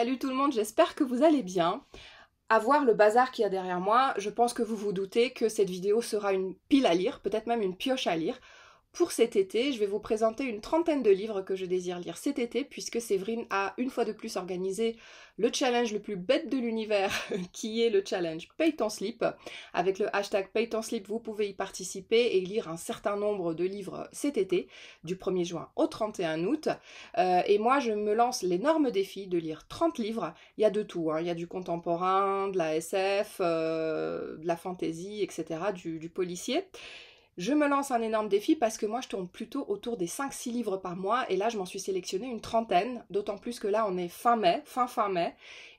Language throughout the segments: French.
Salut tout le monde, j'espère que vous allez bien. À voir le bazar qu'il y a derrière moi, je pense que vous vous doutez que cette vidéo sera une pile à lire, peut-être même une pioche à lire. Pour cet été, je vais vous présenter une trentaine de livres que je désire lire cet été, puisque Séverine a une fois de plus organisé le challenge le plus bête de l'univers, qui est le challenge Payton Sleep. Avec le hashtag Payton Sleep, slip, vous pouvez y participer et lire un certain nombre de livres cet été, du 1er juin au 31 août. Euh, et moi, je me lance l'énorme défi de lire 30 livres. Il y a de tout, hein. il y a du contemporain, de la SF, euh, de la fantaisie, etc., du policier. Je me lance un énorme défi parce que moi je tourne plutôt autour des 5-6 livres par mois et là je m'en suis sélectionné une trentaine, d'autant plus que là on est fin mai, fin fin mai,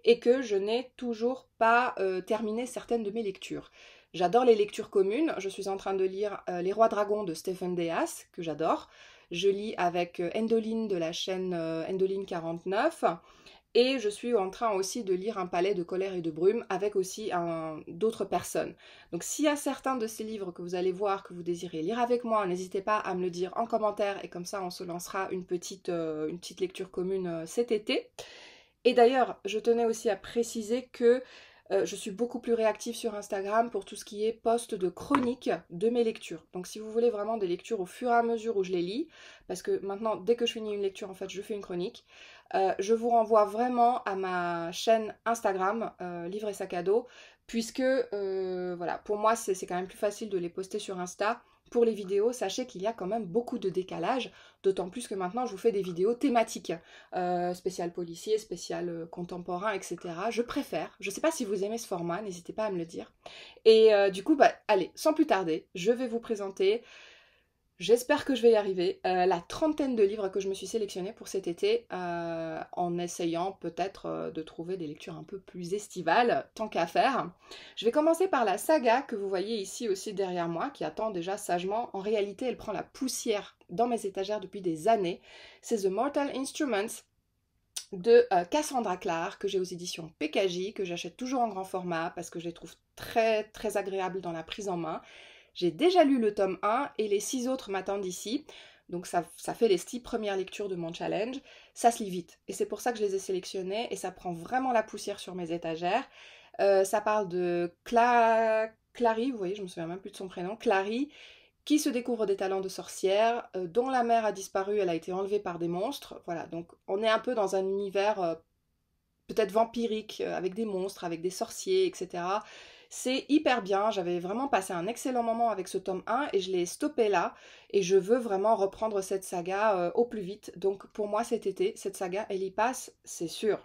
et que je n'ai toujours pas euh, terminé certaines de mes lectures. J'adore les lectures communes, je suis en train de lire euh, Les Rois Dragons de Stephen Deas, que j'adore. Je lis avec euh, Endoline de la chaîne Endoline49. Et je suis en train aussi de lire Un palais de colère et de brume avec aussi d'autres personnes. Donc s'il y a certains de ces livres que vous allez voir, que vous désirez lire avec moi, n'hésitez pas à me le dire en commentaire et comme ça on se lancera une petite, euh, une petite lecture commune euh, cet été. Et d'ailleurs, je tenais aussi à préciser que euh, je suis beaucoup plus réactive sur Instagram pour tout ce qui est post de chronique de mes lectures. Donc si vous voulez vraiment des lectures au fur et à mesure où je les lis, parce que maintenant dès que je finis une lecture en fait je fais une chronique, euh, je vous renvoie vraiment à ma chaîne Instagram, euh, Livre et Sac à dos, puisque voilà, pour moi c'est quand même plus facile de les poster sur Insta pour les vidéos, sachez qu'il y a quand même beaucoup de décalage, d'autant plus que maintenant je vous fais des vidéos thématiques, euh, spécial policier, spécial euh, contemporain, etc. Je préfère, je ne sais pas si vous aimez ce format, n'hésitez pas à me le dire. Et euh, du coup, bah, allez, sans plus tarder, je vais vous présenter J'espère que je vais y arriver. Euh, la trentaine de livres que je me suis sélectionnée pour cet été, euh, en essayant peut-être euh, de trouver des lectures un peu plus estivales, tant qu'à faire. Je vais commencer par la saga que vous voyez ici aussi derrière moi, qui attend déjà sagement. En réalité, elle prend la poussière dans mes étagères depuis des années. C'est The Mortal Instruments de Cassandra Clare que j'ai aux éditions PKJ, que j'achète toujours en grand format parce que je les trouve très très agréables dans la prise en main. J'ai déjà lu le tome 1 et les six autres m'attendent ici. Donc ça, fait les six premières lectures de mon challenge. Ça se lit vite. Et c'est pour ça que je les ai sélectionnés et ça prend vraiment la poussière sur mes étagères. Euh, ça parle de Clary, vous voyez, je me souviens même plus de son prénom, Clary, qui se découvre des talents de sorcière, euh, dont la mère a disparu, elle a été enlevée par des monstres. Voilà, donc on est un peu dans un univers euh, peut-être vampirique, avec des monstres, avec des sorciers, etc. C'est hyper bien, j'avais vraiment passé un excellent moment avec ce tome 1 et je l'ai stoppé là et je veux vraiment reprendre cette saga euh, au plus vite. Donc pour moi cet été, cette saga, elle y passe, c'est sûr.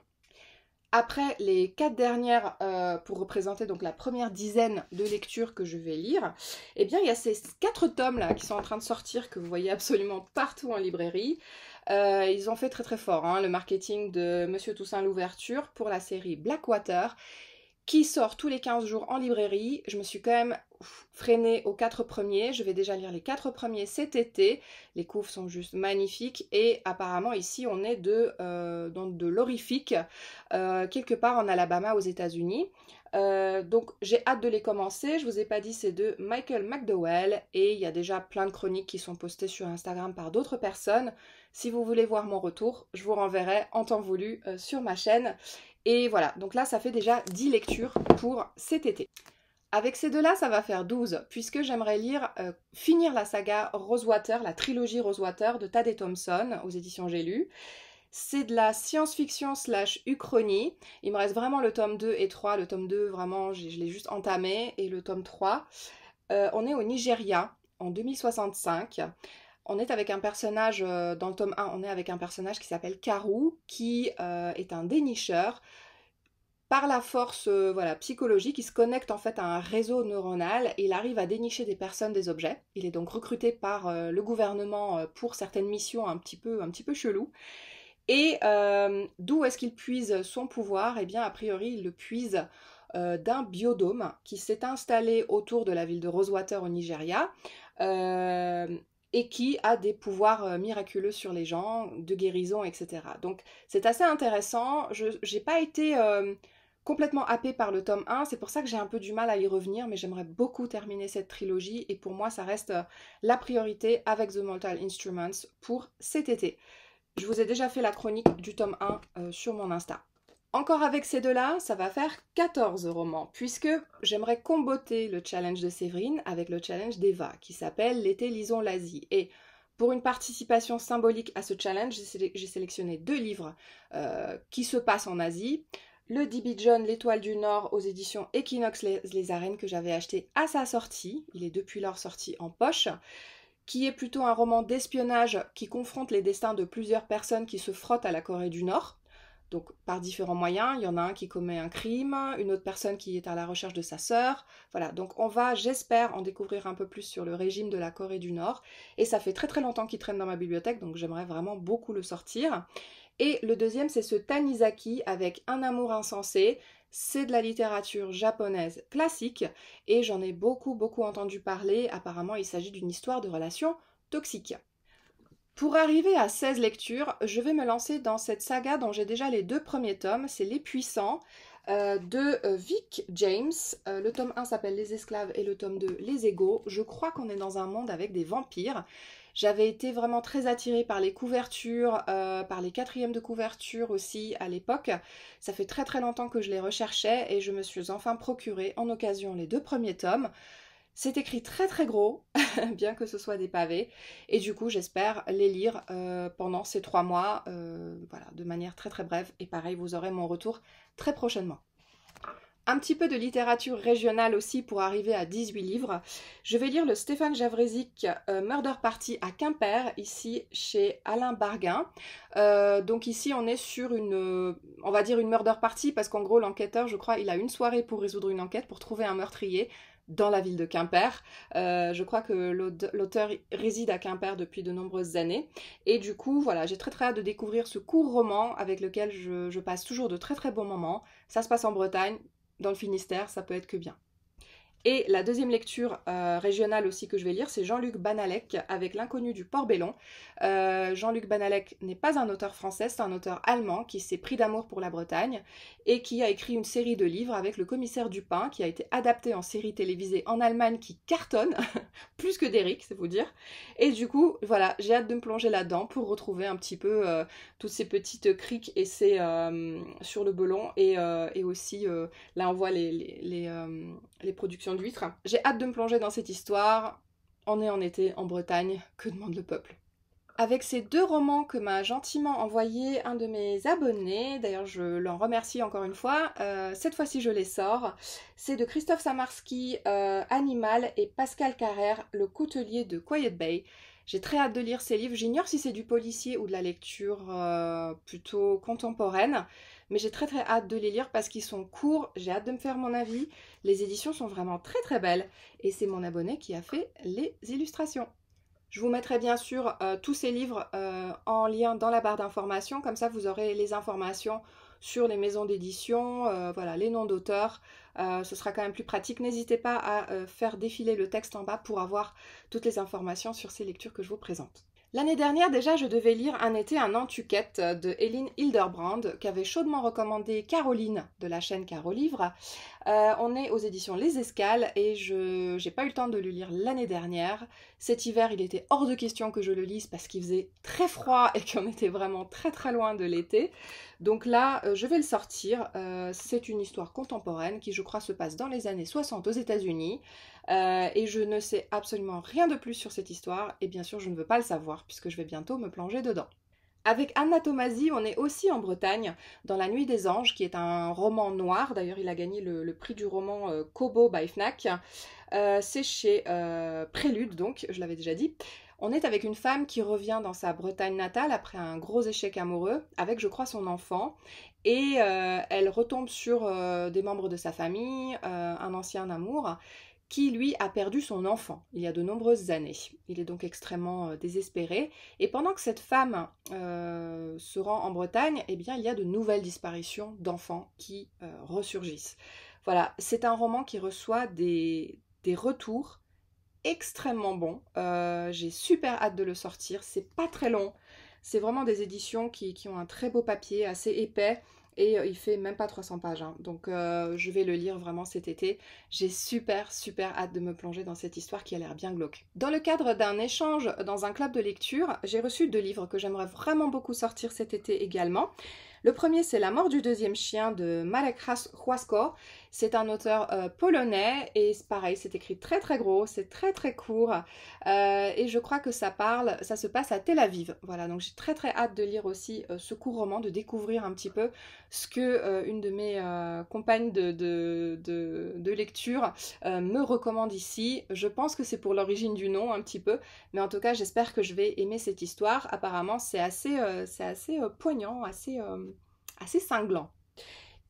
Après les quatre dernières, euh, pour représenter donc la première dizaine de lectures que je vais lire, eh bien il y a ces quatre tomes là qui sont en train de sortir que vous voyez absolument partout en librairie. Euh, ils ont fait très très fort hein. le marketing de Monsieur Toussaint l'ouverture pour la série Blackwater qui sort tous les 15 jours en librairie. Je me suis quand même freinée aux quatre premiers. Je vais déjà lire les quatre premiers cet été. Les couves sont juste magnifiques et apparemment ici on est de, euh, de l'horrifique, euh, quelque part en Alabama aux États-Unis. Euh, donc j'ai hâte de les commencer. Je vous ai pas dit, c'est de Michael McDowell et il y a déjà plein de chroniques qui sont postées sur Instagram par d'autres personnes. Si vous voulez voir mon retour, je vous renverrai en temps voulu sur ma chaîne. Et voilà, donc là, ça fait déjà 10 lectures pour cet été. Avec ces deux-là, ça va faire 12, puisque j'aimerais lire, euh, finir la saga Rosewater, la trilogie Rosewater de thaddeus Thompson aux éditions J'ai lu. C'est de la science-fiction slash uchronie. Il me reste vraiment le tome 2 et 3. Le tome 2, vraiment, je, l'ai juste entamé. Et le tome 3, euh, on est au Nigeria en 2065 on est avec un personnage, euh, dans le tome 1, on est avec un personnage qui s'appelle Karou, qui euh, est un dénicheur. Par la force euh, voilà, psychologique, il se connecte en fait à un réseau neuronal il arrive à dénicher des personnes, des objets. Il est donc recruté par le gouvernement pour certaines missions un petit peu, un petit peu cheloues. Et d'où est-ce qu'il puise son pouvoir Eh bien, a priori, il le puise d'un biodôme qui s'est installé autour de la ville de Rosewater au Nigeria et qui a des pouvoirs euh, miraculeux sur les gens, de guérison, etc. Donc c'est assez intéressant. Je n'ai pas été euh, complètement happée par le tome 1, c'est pour ça que j'ai un peu du mal à y revenir, mais j'aimerais beaucoup terminer cette trilogie et pour moi ça reste euh, la priorité avec The Mortal Instruments pour cet été. Je vous ai déjà fait la chronique du tome 1 sur mon Insta. Encore avec ces deux-là, ça va faire 14 romans, puisque j'aimerais comboter le challenge de Séverine avec le challenge d'Eva, qui s'appelle L'été lisons l'Asie. Et pour une participation symbolique à ce challenge, j'ai sélectionné deux livres euh, qui se passent en Asie. Le D.B. John, L'Étoile du Nord aux éditions Equinox Les, les Arènes que j'avais acheté à sa sortie. Il est depuis leur sortie en poche qui est plutôt un roman d'espionnage qui confronte les destins de plusieurs personnes qui se frottent à la Corée du Nord. Donc par différents moyens, il y en a un qui commet un crime, une autre personne qui est à la recherche de sa sœur. Voilà, donc on va, j'espère, en découvrir un peu plus sur le régime de la Corée du Nord. Et ça fait très très longtemps qu'il traîne dans ma bibliothèque, donc j'aimerais vraiment beaucoup le sortir. Et le deuxième, c'est ce Tanizaki avec Un amour insensé. C'est de la littérature japonaise classique et j'en ai beaucoup beaucoup entendu parler. Apparemment, il s'agit d'une histoire de relation toxiques. Pour arriver à 16 lectures, je vais me lancer dans cette saga dont j'ai déjà les deux premiers tomes, c'est Les Puissants euh, de euh, Vic James. Euh, le tome 1 s'appelle Les Esclaves et le tome 2 Les Égaux. Je crois qu'on est dans un monde avec des vampires. J'avais été vraiment très attirée par les couvertures, par les quatrièmes de couverture aussi à l'époque. Ça fait très très longtemps que je les recherchais et je me suis enfin procuré en occasion les deux premiers tomes. C'est écrit très très gros, bien que ce soit des pavés, et du coup j'espère les lire euh, pendant ces trois mois, euh, voilà, de manière très très brève, et pareil, vous aurez mon retour très prochainement. Un petit peu de littérature régionale aussi pour arriver à 18 livres. Je vais lire le Stéphane Javrezic, euh, Murder Party à Quimper, ici chez Alain Barguin. donc ici on est sur une, on va dire une murder party parce qu'en gros l'enquêteur, je crois, il a une soirée pour résoudre une enquête, pour trouver un meurtrier dans la ville de Quimper. Euh, je crois que l'auteur réside à Quimper depuis de nombreuses années. Et du coup, voilà, j'ai très très hâte de découvrir ce court roman avec lequel je passe toujours de très très bons moments. Ça se passe en Bretagne, dans le Finistère, ça peut être que bien. Et la deuxième lecture euh, régionale aussi que je vais lire, c'est Jean-Luc Banalek avec L'inconnu du Port Bellon. Euh, Jean-Luc Banalek n'est pas un auteur français, c'est un auteur allemand qui s'est pris d'amour pour la Bretagne et qui a écrit une série de livres avec le commissaire Dupin qui a été adapté en série télévisée en Allemagne qui cartonne, plus que d'Eric, c'est vous dire. Et du coup, voilà, j'ai hâte de me plonger là-dedans pour retrouver un petit peu euh, toutes ces petites criques et ces sur le Bellon et, aussi là on voit les, les, les productions j'ai hâte de me plonger dans cette histoire. On est en été en Bretagne, que demande le peuple avec ces deux romans que m'a gentiment envoyé un de mes abonnés, d'ailleurs je l'en remercie encore une fois, euh, cette fois-ci je les sors, c'est de Christophe Samarski, euh, Animal, et Pascal Carrère, Le coutelier de Quiet Bay. J'ai très hâte de lire ces livres, j'ignore si c'est du policier ou de la lecture euh, plutôt contemporaine mais j'ai très très hâte de les lire parce qu'ils sont courts, j'ai hâte de me faire mon avis. Les éditions sont vraiment très très belles et c'est mon abonné qui a fait les illustrations. Je vous mettrai bien sûr euh, tous ces livres euh, en lien dans la barre d'informations, comme ça vous aurez les informations sur les maisons d'édition, euh, voilà, les noms d'auteurs. ce sera quand même plus pratique. N'hésitez pas à faire défiler le texte en bas pour avoir toutes les informations sur ces lectures que je vous présente. L'année dernière, déjà, je devais lire Un été, un entuquette euh, de Hélène Hilderbrand, qu'avait chaudement recommandé Caroline de la chaîne Carolivre. Euh, on est aux éditions Les Escales et je n'ai pas eu le temps de le lire l'année dernière. Cet hiver, il était hors de question que je le lise parce qu'il faisait très froid et qu'on était vraiment très très loin de l'été. Donc là, euh, je vais le sortir. Euh, c'est une histoire contemporaine qui, je crois, se passe dans les années 60 aux États-Unis. Euh, et je ne sais absolument rien de plus sur cette histoire, et bien sûr je ne veux pas le savoir puisque je vais bientôt me plonger dedans. Avec Anna Tomasi, on est aussi en Bretagne, dans La Nuit des Anges, qui est un roman noir. D'ailleurs, il a gagné le, prix du roman euh, Kobo by Fnac. Euh, c'est chez Prélude, donc, je l'avais déjà dit. On est avec une femme qui revient dans sa Bretagne natale après un gros échec amoureux, avec, je crois, son enfant. Et elle retombe sur des membres de sa famille, un ancien amour qui lui a perdu son enfant il y a de nombreuses années. Il est donc extrêmement euh, désespéré. Et pendant que cette femme euh, se rend en Bretagne, eh bien, il y a de nouvelles disparitions d'enfants qui resurgissent ressurgissent. Voilà, c'est un roman qui reçoit des, retours extrêmement bons. Euh, j'ai super hâte de le sortir. C'est pas très long. C'est vraiment des éditions qui, ont un très beau papier, assez épais et euh, il fait même pas 300 pages. Hein. Donc euh, je vais le lire vraiment cet été. J'ai super super hâte de me plonger dans cette histoire qui a l'air bien glauque. Dans le cadre d'un échange dans un club de lecture, j'ai reçu deux livres que j'aimerais vraiment beaucoup sortir cet été également. Le premier, c'est La mort du deuxième chien de Marek Huasko. C'est un auteur euh, polonais et pareil, c'est écrit très très gros, c'est très très court euh, et je crois que ça parle, ça se passe à Tel Aviv. Voilà, donc j'ai très très hâte de lire aussi euh, ce court roman, de découvrir un petit peu ce que une de mes compagnes de, lecture me recommande ici. Je pense que c'est pour l'origine du nom un petit peu, mais en tout cas j'espère que je vais aimer cette histoire. Apparemment c'est assez, c'est assez poignant, assez assez cinglant.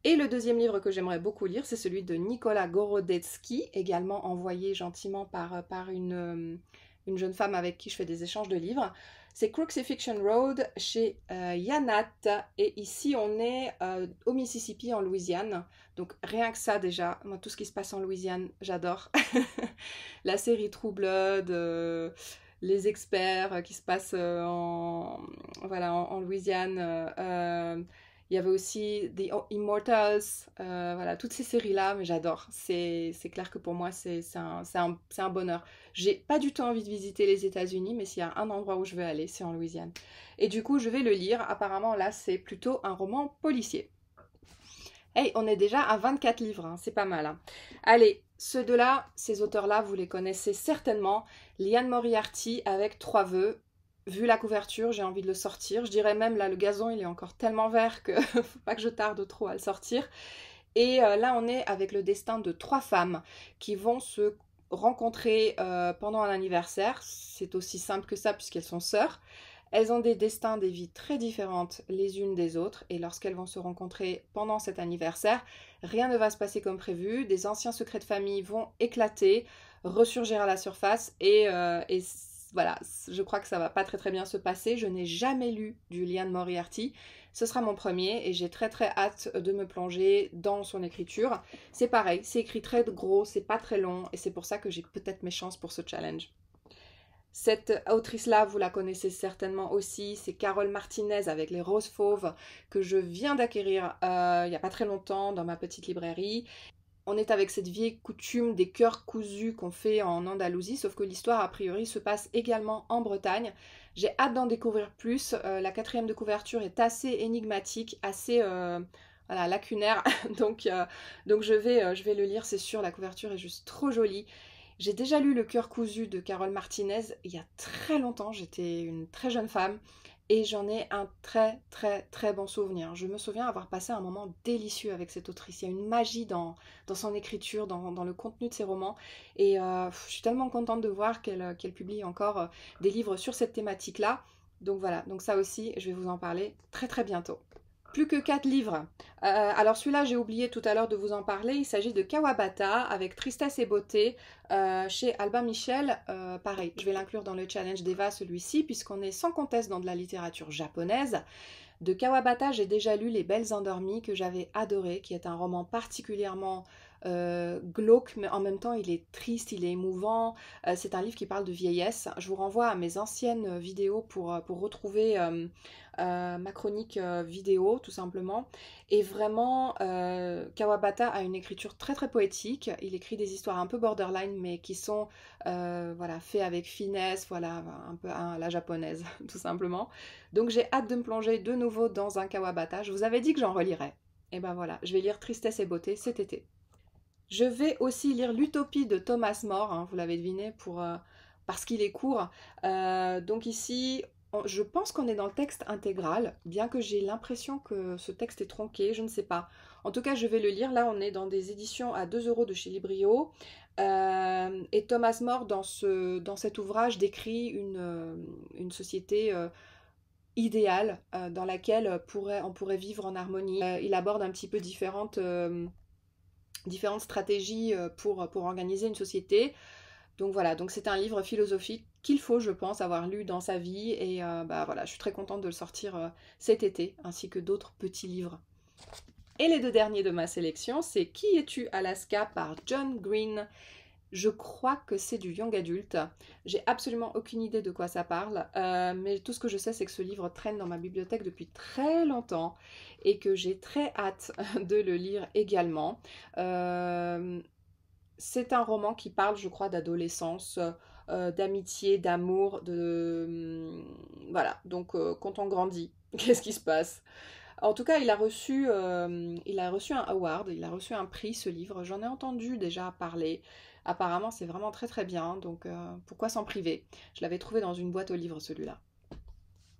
Et le deuxième livre que j'aimerais beaucoup lire, c'est celui de Nicolas Gorodetsky, également envoyé gentiment par, par une, euh, une, jeune femme avec qui je fais des échanges de livres. C'est Crucifixion Road chez euh, Yanat. Et ici, on est euh, au Mississippi, en Louisiane. Donc rien que ça déjà, moi tout ce qui se passe en Louisiane, j'adore. La série True les experts qui se passent en, voilà, en, en Louisiane il y avait aussi The Immortals, euh, voilà, toutes ces séries-là, mais j'adore. C'est clair que pour moi, c'est un, un, un, bonheur. J'ai pas du tout envie de visiter les États-Unis, mais s'il y a un endroit où je veux aller, c'est en Louisiane. Et du coup, je vais le lire. Apparemment, là, c'est plutôt un roman policier. Hey, on est déjà à 24 livres, hein. c'est pas mal. Hein. Allez, ceux de là, ces auteurs-là, vous les connaissez certainement. Liane Moriarty avec Trois vœux, vu la couverture, j'ai envie de le sortir. Je dirais même là, le gazon, il est encore tellement vert que faut pas que je tarde trop à le sortir. Et euh, là, on est avec le destin de trois femmes qui vont se rencontrer euh, pendant un anniversaire. C'est aussi simple que ça puisqu'elles sont sœurs. Elles ont des destins, des vies très différentes les unes des autres et lorsqu'elles vont se rencontrer pendant cet anniversaire, rien ne va se passer comme prévu, des anciens secrets de famille vont éclater, ressurgir à la surface et, euh, et voilà, je crois que ça va pas très très bien se passer. Je n'ai jamais lu du de Moriarty. Ce sera mon premier et j'ai très très hâte de me plonger dans son écriture. C'est pareil, c'est écrit très gros, c'est pas très long et c'est pour ça que j'ai peut-être mes chances pour ce challenge. Cette autrice-là, vous la connaissez certainement aussi, c'est Carole Martinez avec Les Roses Fauves que je viens d'acquérir euh, il n'y a pas très longtemps dans ma petite librairie on est avec cette vieille coutume des cœurs cousus qu'on fait en Andalousie, sauf que l'histoire a priori se passe également en Bretagne. J'ai hâte d'en découvrir plus. Euh, la quatrième de couverture est assez énigmatique, assez euh, lacunaire, donc, euh, donc je, vais, je vais le lire, c'est sûr, la couverture est juste trop jolie. J'ai déjà lu Le cœur cousu de Carole Martinez il y a très longtemps, j'étais une très jeune femme et j'en ai un très très très bon souvenir. Je me souviens avoir passé un moment délicieux avec cette autrice. Il y a une magie dans, son écriture, dans, le contenu de ses romans. Et euh, je suis tellement contente de voir qu'elle euh, publie encore euh, des livres sur cette thématique-là. Donc voilà, donc ça aussi, je vais vous en parler très très bientôt. Plus que quatre livres. Euh, alors celui-là, j'ai oublié tout à l'heure de vous en parler. Il s'agit de Kawabata avec Tristesse et Beauté euh, chez Albin Michel. Euh, pareil, je vais l'inclure dans le challenge d'Eva celui-ci puisqu'on est sans conteste dans de la littérature japonaise. De Kawabata, j'ai déjà lu Les Belles Endormies que j'avais adoré, qui est un roman particulièrement euh, glauque, mais en même temps il est triste, il est émouvant. Euh, c'est un livre qui parle de vieillesse. Je vous renvoie à mes anciennes vidéos pour, euh, pour retrouver ma chronique vidéo tout simplement. Et vraiment, Kawabata a une écriture très très poétique. Il écrit des histoires un peu borderline, mais qui sont voilà faites avec finesse, voilà un peu à la japonaise tout simplement. Donc j'ai hâte de me plonger de nouveau dans un Kawabata. Je vous avais dit que j'en relirais. Et ben voilà, je vais lire Tristesse et Beauté cet été. Je vais aussi lire l'Utopie de Thomas More, hein, vous l'avez deviné, pour, euh, parce qu'il est court. Euh, donc ici, je pense qu'on est dans le texte intégral, bien que j'ai l'impression que ce texte est tronqué, je ne sais pas. En tout cas, je vais le lire. Là, on est dans des éditions à 2 euros de chez Librio. Euh, et Thomas More, dans, ce, dans cet ouvrage, décrit une, une société idéale dans laquelle pourrait, on pourrait vivre en harmonie. il aborde un petit peu différentes différentes stratégies euh, pour, pour organiser une société. Donc voilà, donc c'est un livre philosophique qu'il faut, je pense, avoir lu dans sa vie. Et euh, bah voilà, je suis très contente de le sortir euh, cet été, ainsi que d'autres petits livres. Et les deux derniers de ma sélection, c'est Qui es-tu Alaska par John Green je crois que c'est du young adulte. J'ai absolument aucune idée de quoi ça parle, euh, mais tout ce que je sais, c'est que ce livre traîne dans ma bibliothèque depuis très longtemps et que j'ai très hâte de le lire également. Euh, c'est un roman qui parle, je crois, d'adolescence. Euh, d'amitié, d'amour, de... Mm, voilà, donc quand on grandit, qu'est-ce qui se passe En tout cas, il a, reçu, il a reçu un award, il a reçu un prix, ce livre. J'en ai entendu déjà parler. Apparemment, c'est vraiment très très bien, donc euh, pourquoi s'en priver Je l'avais trouvé dans une boîte aux livres celui-là.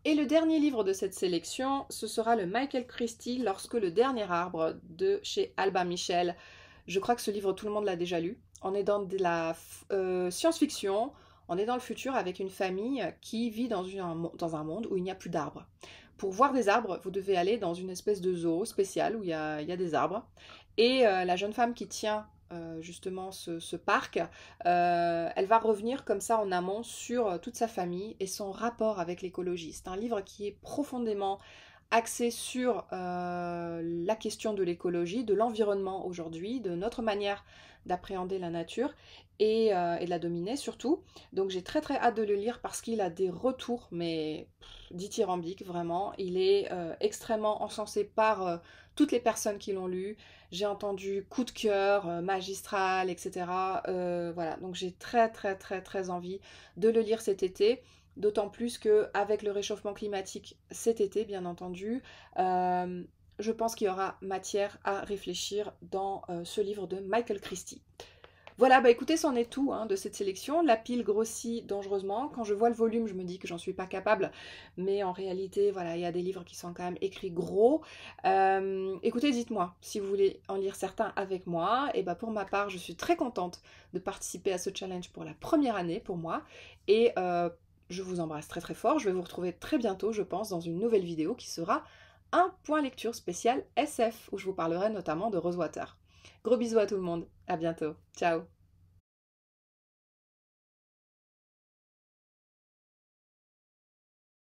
Et le dernier livre de cette sélection, ce sera le Michael Christie, Lorsque le dernier arbre de chez Alba Michel. Je crois que ce livre, tout le monde l'a déjà lu. On est dans de la euh, science-fiction, on est dans le futur avec une famille qui vit dans, dans un monde où il n'y a plus d'arbres. Pour voir des arbres, vous devez aller dans une espèce de zoo spécial où il y a, des arbres. Et euh, la jeune femme qui tient euh, justement ce, parc, euh, elle va revenir comme ça en amont sur euh, toute sa famille et son rapport avec l'écologiste. Un livre qui est profondément axé sur euh, la question de l'écologie, de l'environnement aujourd'hui, de notre manière d'appréhender la nature euh, et, de la dominer surtout. Donc j'ai très très hâte de le lire parce qu'il a des retours, mais dithyrambiques vraiment. Il est euh, extrêmement encensé par toutes les personnes qui l'ont lu. J'ai entendu coup de cœur, magistral, etc. voilà, donc j'ai très très très très envie de le lire cet été. D'autant plus que avec le réchauffement climatique cet été, bien entendu, euh, je pense qu'il y aura matière à réfléchir dans euh, ce livre de Michael Christie. Voilà, bah écoutez, c'en est tout hein, de cette sélection. La pile grossit dangereusement. Quand je vois le volume, je me dis que j'en suis pas capable. Mais en réalité, voilà, il y a des livres qui sont quand même écrits gros. Euh, écoutez, dites-moi si vous voulez en lire certains avec moi. Et eh bah pour ma part, je suis très contente de participer à ce challenge pour la première année pour moi. Et je vous embrasse très très fort, je vais vous retrouver très bientôt, je pense, dans une nouvelle vidéo qui sera un point lecture spécial SF, où je vous parlerai notamment de Rosewater. Gros bisous à tout le monde, à bientôt, ciao